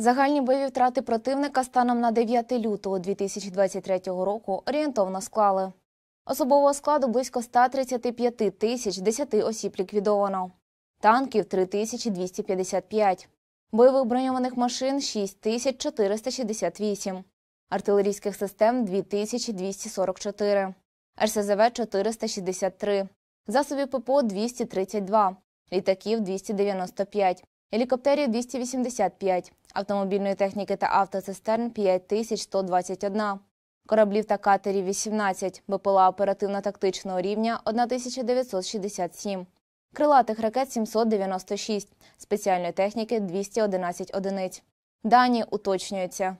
Загальні бойові втрати противника станом на 9 лютого 2023 року орієнтовно склали. Особового складу близько 135 тисяч 10 осіб ліквідовано, танків 3255, бойових броньованих машин 6468, артилерійських систем 2244, РСЗВ 463, засобів ППО 232, літаків 295, гелікоптерів 285, автомобільної техніки та автоцистерн 5121, кораблів та катерів 18, БПЛА оперативно-тактичного рівня 1967, крилатих ракет 796, спеціальної техніки 211 одиниць. Дані уточнюються.